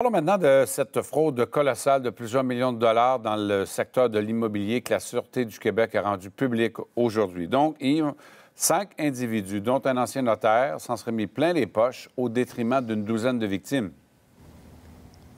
Parlons maintenant de cette fraude colossale de plusieurs millions de dollars dans le secteur de l'immobilier que la Sûreté du Québec a rendu publique aujourd'hui. Donc, cinq individus, dont un ancien notaire, s'en seraient mis plein les poches au détriment d'une douzaine de victimes.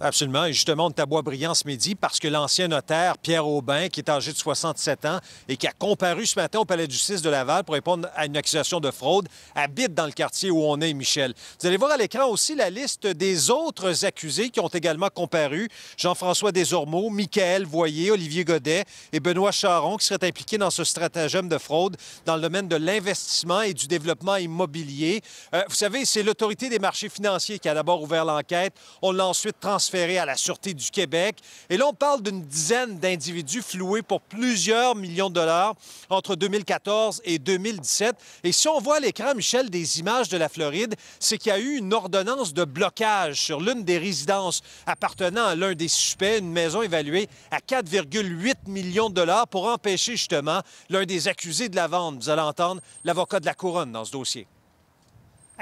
Absolument. Et justement, on est à ce midi parce que l'ancien notaire Pierre Aubin, qui est âgé de 67 ans et qui a comparu ce matin au palais de justice de Laval pour répondre à une accusation de fraude, habite dans le quartier où on est, Michel. Vous allez voir à l'écran aussi la liste des autres accusés qui ont également comparu. Jean-François Desormeaux, Michael Voyer, Olivier Godet et Benoît Charon qui seraient impliqués dans ce stratagème de fraude dans le domaine de l'investissement et du développement immobilier. Euh, vous savez, c'est l'autorité des marchés financiers qui a d'abord ouvert l'enquête. On l'a ensuite transmis à la Sûreté du Québec. Et là, on parle d'une dizaine d'individus floués pour plusieurs millions de dollars entre 2014 et 2017. Et si on voit à l'écran, Michel, des images de la Floride, c'est qu'il y a eu une ordonnance de blocage sur l'une des résidences appartenant à l'un des suspects, une maison évaluée à 4,8 millions de dollars pour empêcher justement l'un des accusés de la vente. Vous allez entendre l'avocat de la couronne dans ce dossier.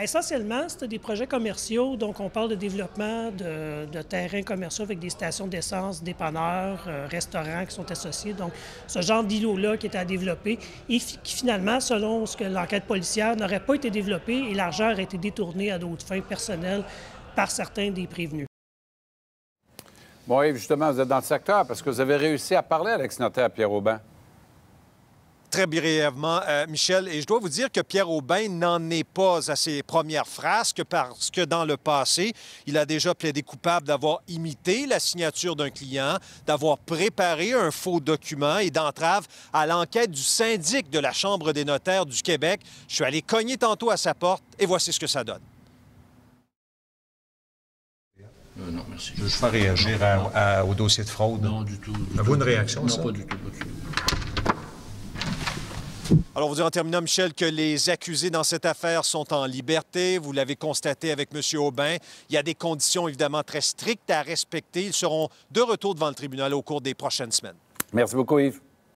Ah, essentiellement, c'était des projets commerciaux, donc on parle de développement de, terrains commerciaux avec des stations d'essence, des panneurs euh, restaurants qui sont associés. Donc, ce genre d'îlot-là qui est à développer et qui finalement, selon ce que l'enquête policière, n'aurait pas été développée et l'argent aurait été détourné à d'autres fins personnelles par certains des prévenus. Bon, Yves, justement, vous êtes dans le secteur parce que vous avez réussi à parler avec ce notaire Pierre Aubin très brièvement, euh, Michel, et je dois vous dire que Pierre Aubin n'en est pas à ses premières que parce que dans le passé, il a déjà plaidé coupable d'avoir imité la signature d'un client, d'avoir préparé un faux document et d'entrave à l'enquête du syndic de la Chambre des notaires du Québec. Je suis allé cogner tantôt à sa porte et voici ce que ça donne. Euh, non, merci. Je veux pas réagir au dossier de fraude. Non, du tout. Avez-vous une réaction, non, ça? Pas du tout. Alors, vous dire en terminant, Michel, que les accusés dans cette affaire sont en liberté. Vous l'avez constaté avec M. Aubin. Il y a des conditions évidemment très strictes à respecter. Ils seront de retour devant le tribunal au cours des prochaines semaines. Merci beaucoup, Yves.